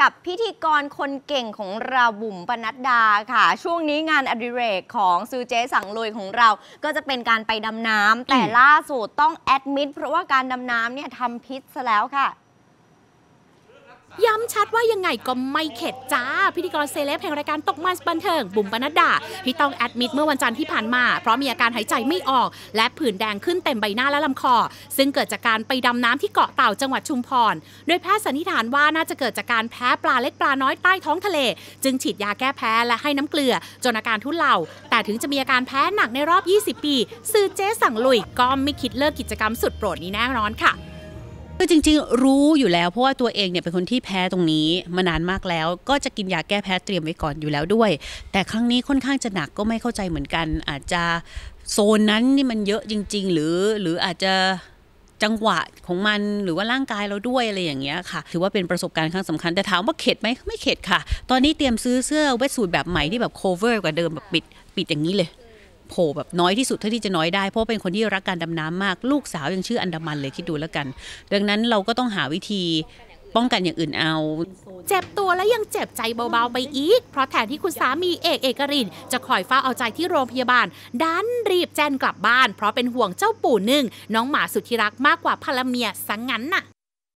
กับพิธีกรคนเก่งของเราบุ๋มปนัดดาค่ะ ช่วงนี้งานอดิเรกของซูเจสังลุยของเรา ก็จะเป็นการไปดำน้ำแต่ล่าสุดต้องแอดมิดเพราะว่าการดำน้ำเนี่ยทำพิษซะแล้วค่ะย้ำชัดว่ายังไงก็ไม่เข็ดจ้า พิธีกรเซเลบแห่งรายการตกมันบันเทิง บุ๋มปนัดดา ที่ต้องแอดมิดเมื่อวันจันทร์ที่ผ่านมา เพราะมีอาการหายใจไม่ออกและผื่นแดงขึ้นเต็มใบหน้าและลำคอ ซึ่งเกิดจากการไปดำน้ำที่เกาะเต่าจังหวัดชุมพรโดยแพทย์สันนิษฐานว่าน่าจะเกิดจากการแพ้ปลาเล็กปลาน้อยใต้ท้องทะเล จึงฉีดยาแก้แพ้และให้น้ำเกลือจนอาการทุเลาแต่ถึงจะมีอาการแพ้หนักในรอบ 20 ปีสื่อเจ๊สั่งลุยก็ไม่คิดเลิกกิจกรรมสุดโปรดนี้แน่นอนค่ะือจริงๆรู้อยู่แล้วเพราะว่าตัวเองเนี่ยเป็นคนที่แพ้ตรงนี้มานานมากแล้วก็จะกินยาแก้แพ้เตรียมไว้ก่อนอยู่แล้วด้วย แต่ครั้งนี้ค่อนข้างจะหนักก็ไม่เข้าใจเหมือนกัน อาจจะโซนนั้นนี่มันเยอะจริง ๆหรือ หรืออาจจะจังหวะของมันหรือว่าร่างกายเราด้วยอะไรอย่างเงี้ยค่ะถือว่าเป็นประสบการณ์ครั้งสำคัญแต่ถามว่าเข็ดไหมไม่เข็ดค่ะตอนนี้เตรียมซื้อเสื้อเวทสูรแบบใหม่ที่แบบโคเวอร์กว่าเดิมแบบปิดปิดอย่างนี้เลยโผล่แบบน้อยที่สุดเท่าที่จะน้อยได้เพราะเป็นคนที่รักการดำน้ำมากลูกสาวยังชื่ออันดามันเลยคิดดูแล้วกัน ดังนั้นเราก็ต้องหาวิธีป้องกันอย่างอื่นเอา เจ็บตัวและยังเจ็บใจเบาๆไปอีก เพราะแทนที่คุณสามีเอกเอกรินจะคอยเฝ้าเอาใจที่โรงพยาบาลดันรีบแจ้นกลับบ้าน เพราะเป็นห่วงเจ้าปู่หนึ่ง น้องหมาสุดที่รักมากกว่าภรรเมียสังงั้นน่ะ